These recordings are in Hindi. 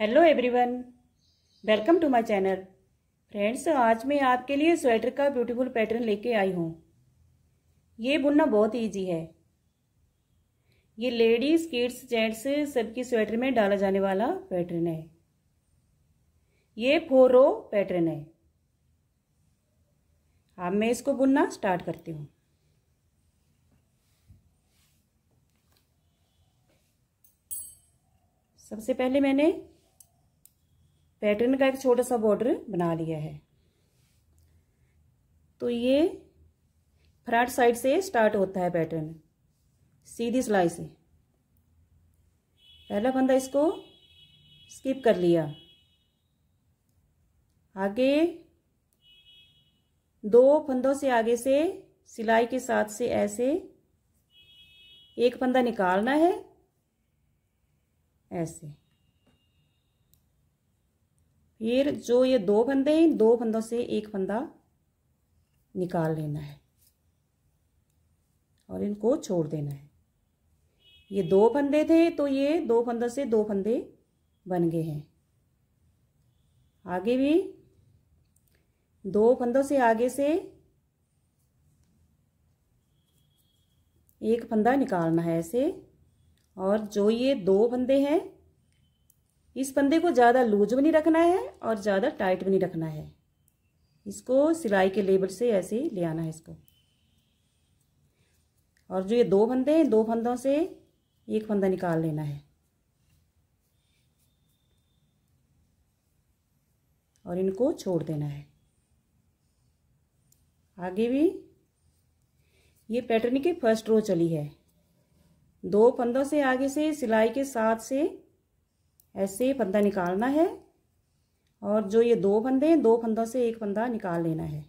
hello everyone welcome to my channel friends आज मैं आपके लिए स्वेटर का ब्यूटीफुल पैटर्न लेके आई हूँ ये बुनना बहुत इजी है ये लेडीज़ किड्स जेंट्स सबकी स्वेटर में डाला जाने वाला पैटर्न है ये फोर रो पैटर्न है अब मैं इसको बुनना स्टार्ट करती हूँ सबसे पहले मैंने पैटर्न का एक छोटा सा बॉर्डर बना लिया है तो ये फ्रंट साइड से स्टार्ट होता है पैटर्न सीधी सिलाई से पहला फंदा इसको स्किप कर लिया आगे दो फंदों से आगे से सिलाई के साथ से ऐसे एक फंदा निकालना है ऐसे ये जो ये दो फंदे हैं दो फंदों से एक फंदा निकाल लेना है और इनको छोड़ देना है ये दो फंदे थे तो ये दो फंदों से दो फंदे बन गए हैं आगे भी दो फंदों से आगे से एक फंदा निकालना है ऐसे और जो ये दो फंदे हैं इस फंदे को ज़्यादा लूज भी नहीं रखना है और ज़्यादा टाइट भी नहीं रखना है इसको सिलाई के लेबल से ऐसे ही ले आना है इसको और जो ये दो फंदे हैं दो फंदों से एक फंदा निकाल लेना है और इनको छोड़ देना है आगे भी ये पैटर्न की फर्स्ट रो चली है दो फंदों से आगे से सिलाई के साथ से ऐसे फंदा निकालना है और जो ये दो फंदे हैं दो फंदों से एक फंदा निकाल लेना है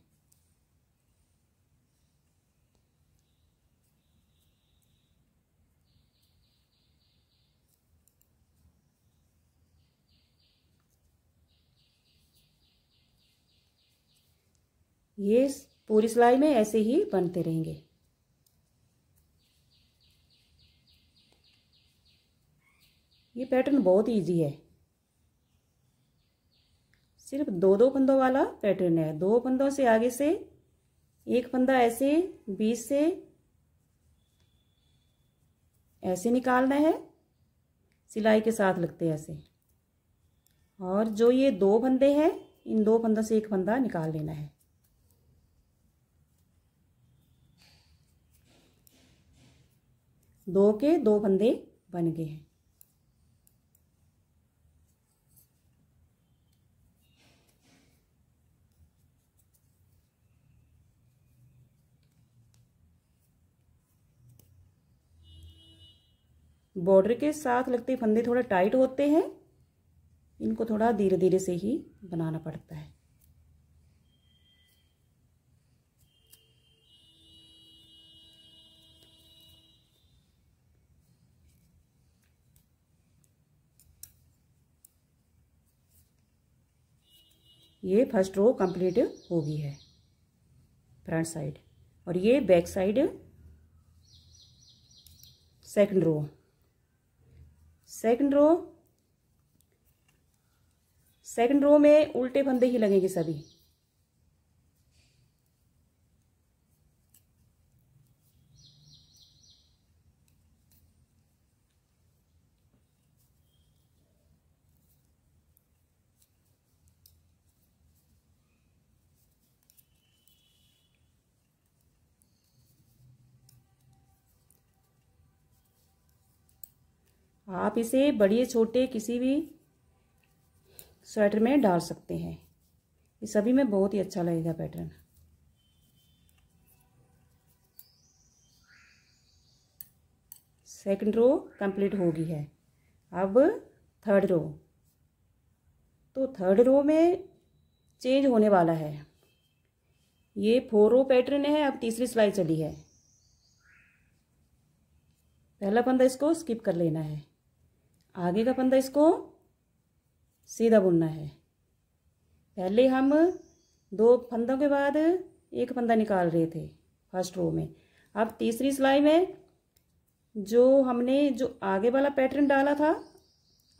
ये पूरी सिलाई में ऐसे ही बनते रहेंगे ये पैटर्न बहुत इजी है सिर्फ दो दो फंदों वाला पैटर्न है दो फंदों से आगे से एक फंदा ऐसे बीच से ऐसे निकालना है सिलाई के साथ लगते ऐसे और जो ये दो फंदे हैं इन दो फंदों से एक फंदा निकाल लेना है दो के दो फंदे बन गए हैं बॉर्डर के साथ लगते फंदे थोड़ा टाइट होते हैं इनको थोड़ा धीरे धीरे से ही बनाना पड़ता है ये फर्स्ट रो कंप्लीट हो गई है फ्रंट साइड और ये back side second row second row second row में उल्टे फंदे ही लगेंगे सभी आप इसे बड़े छोटे किसी भी स्वेटर में डाल सकते हैं ये सभी में बहुत ही अच्छा लगेगा पैटर्न सेकंड रो कंप्लीट होगी है अब थर्ड रो तो थर्ड रो में चेंज होने वाला है ये फोर रो पैटर्न है अब तीसरी सिलाई चली है पहला पंद्रह इसको स्किप कर लेना है आगे का फंदा इसको सीधा बुनना है पहले हम दो फंदों के बाद एक फंदा निकाल रहे थे फर्स्ट रो में अब तीसरी सिलाई में जो हमने जो आगे वाला पैटर्न डाला था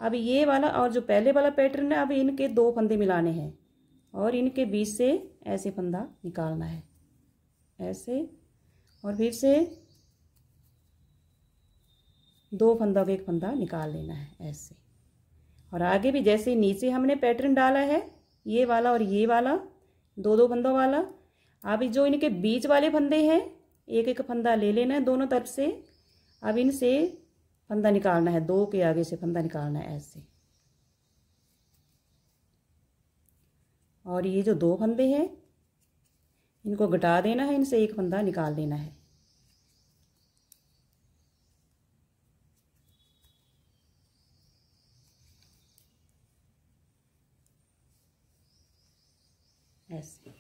अब ये वाला और जो पहले वाला पैटर्न है अब इनके दो फंदे मिलाने हैं और इनके बीच से ऐसे फंदा निकालना है ऐसे और फिर से दो फंदा तो एक फंदा निकाल लेना है ऐसे और आगे भी जैसे नीचे हमने पैटर्न डाला है ये वाला और ये वाला दो दो फंदों वाला अब जो इनके बीच वाले फंदे हैं एक एक फंदा ले लेना है दोनों तरफ से अब इनसे फंदा निकालना है दो के आगे से फंदा निकालना है ऐसे और ये जो दो फंदे हैं इनको घटा देना है इनसे एक फंदा निकाल देना है ऐसे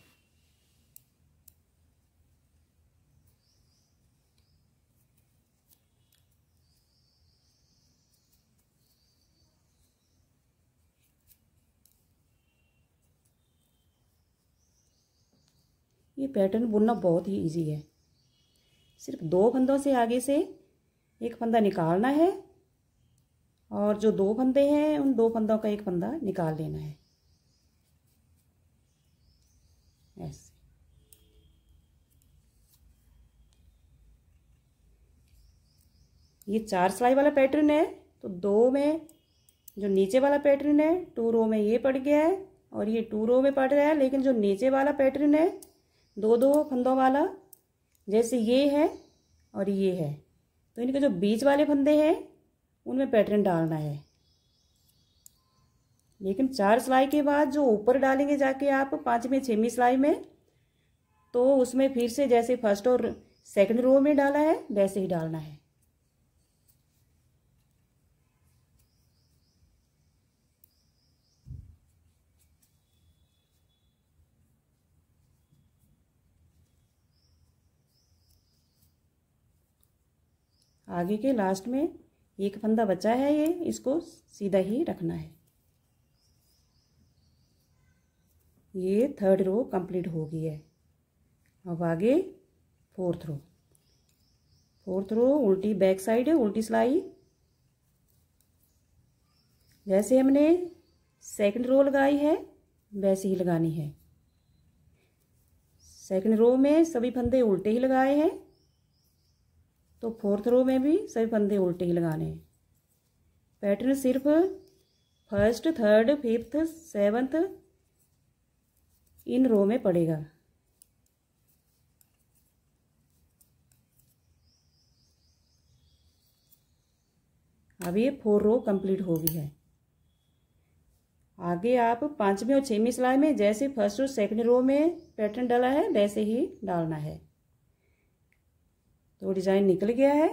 ये पैटर्न बुनना बहुत ही इजी है सिर्फ दो फंदों से आगे से एक फंदा निकालना है और जो दो फंदे हैं उन दो फंदों का एक फंदा निकाल लेना है ऐसे ये चार सिलाई वाला पैटर्न है तो दो में जो नीचे वाला पैटर्न है टू रो में ये पड़ गया है और ये टू रो में पड़ रहा है लेकिन जो नीचे वाला पैटर्न है दो दो फंदों वाला जैसे ये है और ये है तो इनके जो बीच वाले फंदे हैं उनमें पैटर्न डालना है लेकिन चार सिलाई के बाद जो ऊपर डालेंगे जाके आप पाँच में सिलाई में तो उसमें फिर से जैसे फर्स्ट और सेकंड रो में डाला है वैसे ही डालना है आगे के लास्ट में एक फंदा बचा है ये इसको सीधा ही रखना है ये थर्ड रो कंप्लीट हो गई है अब आगे फोर्थ रो फोर्थ रो उल्टी बैक साइड है उल्टी सिलाई जैसे हमने सेकंड रो लगाई है वैसे ही लगानी है सेकंड रो में सभी फंदे उल्टे ही लगाए हैं तो फोर्थ रो में भी सभी फंदे उल्टे ही लगाने हैं पैटर्न सिर्फ फर्स्ट थर्ड फिफ्थ सेवन्थ इन रो में पड़ेगा अब ये फोर रो कंप्लीट हो गई है आगे आप पांचवी और छवी सिलाई में जैसे फर्स्ट और सेकंड रो में पैटर्न डाला है वैसे ही डालना है तो डिज़ाइन निकल गया है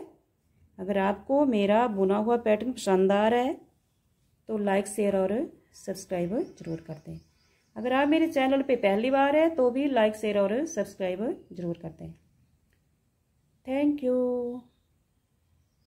अगर आपको मेरा बुना हुआ पैटर्न पसंद आ रहा है तो लाइक शेयर और सब्सक्राइब जरूर कर दें अगर आप मेरे चैनल पे पहली बार है तो भी लाइक शेयर और सब्सक्राइब जरूर कर दें थैंक यू